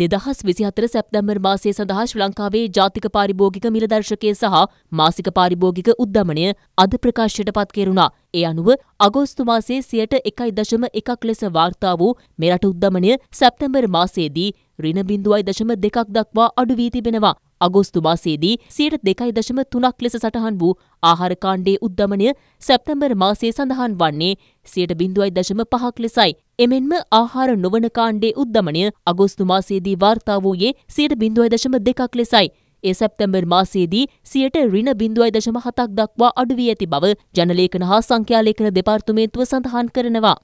දෙදහස් විසිහතර සැප්තැම්බර් මාසය සඳහා ශ්‍රී ලංකාවේ ජාතික පාරිභෝගික මිලදර්ශකය සහ මාසික පාරිභෝගික උද්ධමනය අද ප්‍රකාශයට පත් කෙරුණා. ඒ අනුව අගෝස්තු මාසයේ සියයට එකයි දශම එකක් ලෙස වාර්තා වූ මෙරට උද්ධමනය සැප්තැම්බර් මාසයේදී රින බිඳුවයි දශම දෙකක් දක්වා අඩු වී තිබෙනවා. අගෝස්තු මාසයේදී සියයට දෙකයි දශම තුනක් ලෙස සටහන් වූ ආහාරකාණ්ඩේ උද්ධමනය සැප්තැම්බර් මාසයේ සඳහන් වන්නේ සියයට බිඳුවයි දශම පහක් ලෙසයි. එමෙන්ම ආහාර නොවන කාණ්ඩේ උද්ධමනය අගෝස්තු මාසයේදී වාර්තා වූයේ සියයට බිඳුවයි දශම දෙකක් ලෙසයි. ඒ සැප්තැම්බර් මාසයේදී සියයට ඍණ බිඳුවයි දශම හතක් දක්වා අඩු වී ඇති බව ජනලේඛන හා සංඛ්‍යාලේඛන දෙපාර්තමේන්තුව සඳහන් කරනවා.